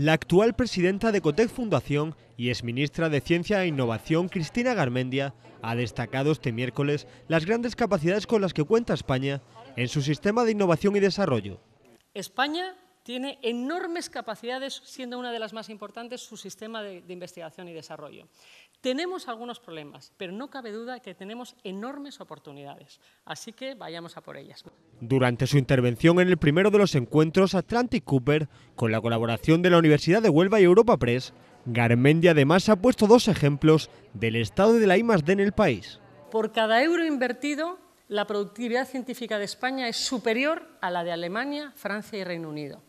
La actual presidenta de Cotec Fundación y exministra de Ciencia e Innovación, Cristina Garmendia, ha destacado este miércoles las grandes capacidades con las que cuenta España en su sistema de innovación y desarrollo. España tiene enormes capacidades, siendo una de las más importantes su sistema de, investigación y desarrollo. Tenemos algunos problemas, pero no cabe duda que tenemos enormes oportunidades, así que vayamos a por ellas. Durante su intervención en el primero de los encuentros Atlantic Cooper, con la colaboración de la Universidad de Huelva y Europa Press, Garmendi además ha puesto dos ejemplos del estado de la I+.D. en el país. Por cada euro invertido, la productividad científica de España es superior a la de Alemania, Francia y Reino Unido.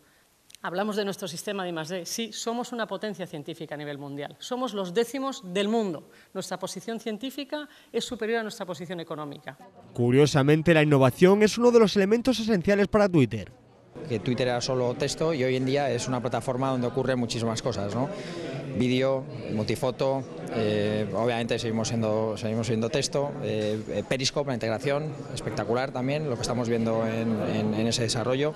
Hablamos de nuestro sistema de I+.D. Sí, somos una potencia científica a nivel mundial. Somos los décimos del mundo. Nuestra posición científica es superior a nuestra posición económica. Curiosamente, la innovación es uno de los elementos esenciales para Twitter. Que Twitter era solo texto y hoy en día es una plataforma donde ocurren muchísimas cosas, Vídeo, multifoto, eh, obviamente seguimos siendo, seguimos texto, eh, Periscope, la integración, espectacular también lo que estamos viendo en ese desarrollo.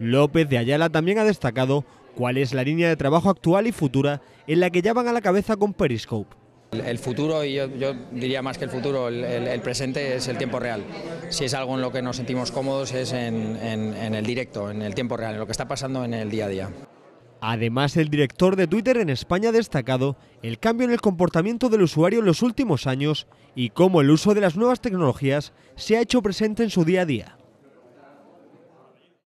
López de Ayala también ha destacado cuál es la línea de trabajo actual y futura en la que ya van a la cabeza con Periscope. El futuro, y yo, diría más que el futuro, el, presente es el tiempo real. Si es algo en lo que nos sentimos cómodos es en, en el directo, en el tiempo real, en lo que está pasando en el día a día. Además, el director de Twitter en España ha destacado el cambio en el comportamiento del usuario en los últimos años y cómo el uso de las nuevas tecnologías se ha hecho presente en su día a día.